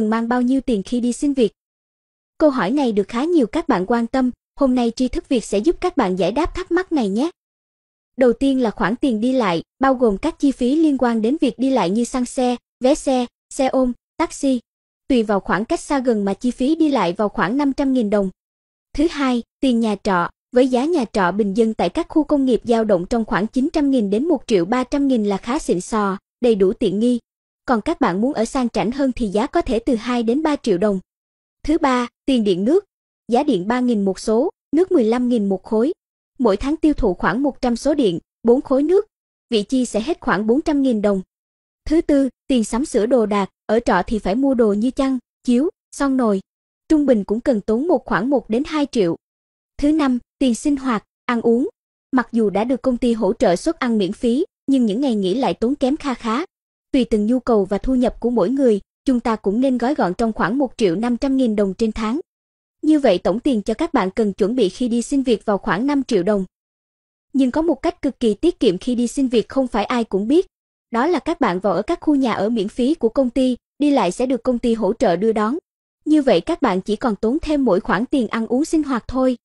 cần mang bao nhiêu tiền khi đi xin việc? Câu hỏi này được khá nhiều các bạn quan tâm, hôm nay tri thức Việt sẽ giúp các bạn giải đáp thắc mắc này nhé. Đầu tiên là khoản tiền đi lại, bao gồm các chi phí liên quan đến việc đi lại như xăng xe, vé xe, xe ôm, taxi. Tùy vào khoảng cách xa gần mà chi phí đi lại vào khoảng 500.000 đồng. Thứ hai, tiền nhà trọ, với giá nhà trọ bình dân tại các khu công nghiệp dao động trong khoảng 900.000 đến 1 triệu 300.000 là khá xịn sò, đầy đủ tiện nghi, còn các bạn muốn ở sang chảnh hơn thì giá có thể từ 2 đến 3 triệu đồng. Thứ ba, tiền điện nước. Giá điện 3.000 một số, nước 15.000 một khối. Mỗi tháng tiêu thụ khoảng 100 số điện, 4 khối nước. Vị chi sẽ hết khoảng 400.000 đồng. Thứ tư, tiền sắm sửa đồ đạc, ở trọ thì phải mua đồ như chăn, chiếu, son nồi. Trung bình cũng cần tốn một khoảng 1 đến 2 triệu. Thứ năm, tiền sinh hoạt, ăn uống. Mặc dù đã được công ty hỗ trợ suất ăn miễn phí, nhưng những ngày nghỉ lại tốn kém kha khá, tùy từng nhu cầu và thu nhập của mỗi người, chúng ta cũng nên gói gọn trong khoảng 1 triệu 500 nghìn đồng trên tháng. Như vậy tổng tiền cho các bạn cần chuẩn bị khi đi xin việc vào khoảng 5 triệu đồng. Nhưng có một cách cực kỳ tiết kiệm khi đi xin việc không phải ai cũng biết, đó là các bạn vào ở các khu nhà ở miễn phí của công ty, đi lại sẽ được công ty hỗ trợ đưa đón. Như vậy các bạn chỉ còn tốn thêm mỗi khoản tiền ăn uống sinh hoạt thôi.